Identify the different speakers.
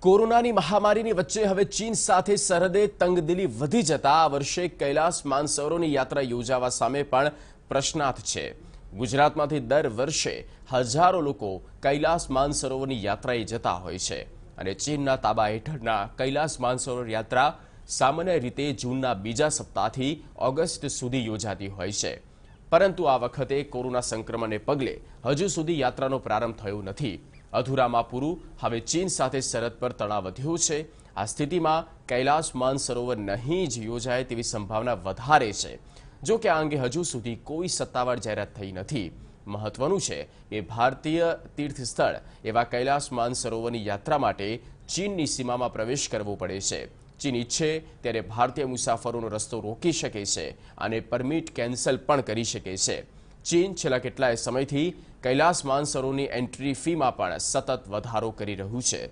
Speaker 1: કોરોનાની મહામારીની વચ્ચે હવે ચીન સાથે સરહદે તંગદિલી વધી જતા આ વર્ષે કૈલાસ માનસરોની યાત્રા યોજાવા સામે પણ પ્રશ્નાર્થ છે ગુજરાતમાંથી દર વર્ષે હજારો લોકો કૈલાસ માનસરોવરની યાત્રાએ જતા હોય છે અને ચીનના તાબા હેઠળના કૈલાસ માનસરોવર યાત્રા સામાન્ય રીતે જૂનના બીજા સપ્તાહથી ઓગસ્ટ સુધી યોજાતી હોય છે પરંતુ આ વખતે કોરોના સંક્રમણને પગલે હજુ સુધી યાત્રાનો પ્રારંભ થયો નથી અધુરામાં પૂરું હવે ચીન સાથે સરહદ પર તણાવ વધ્યું છે આ સ્થિતિમાં કૈલાશ માનસરોવર નહીં જ યોજાય તેવી સંભાવના વધારે છે જો કે આ અંગે હજુ સુધી કોઈ સત્તાવાર જાહેરાત થઈ નથી મહત્વનું છે કે ભારતીય તીર્થસ્થળ એવા કૈલાશ માનસરોવરની યાત્રા માટે ચીનની સીમામાં પ્રવેશ કરવો પડે છે ચીન ઈચ્છે ત્યારે ભારતીય મુસાફરોનો રસ્તો રોકી શકે છે અને પરમિટ કેન્સલ પણ કરી શકે છે ચીન છેલ્લા કેટલાય સમયથી કૈલાસ માનસરોની એન્ટ્રી ફીમાં પણ સતત વધારો કરી રહ્યું છે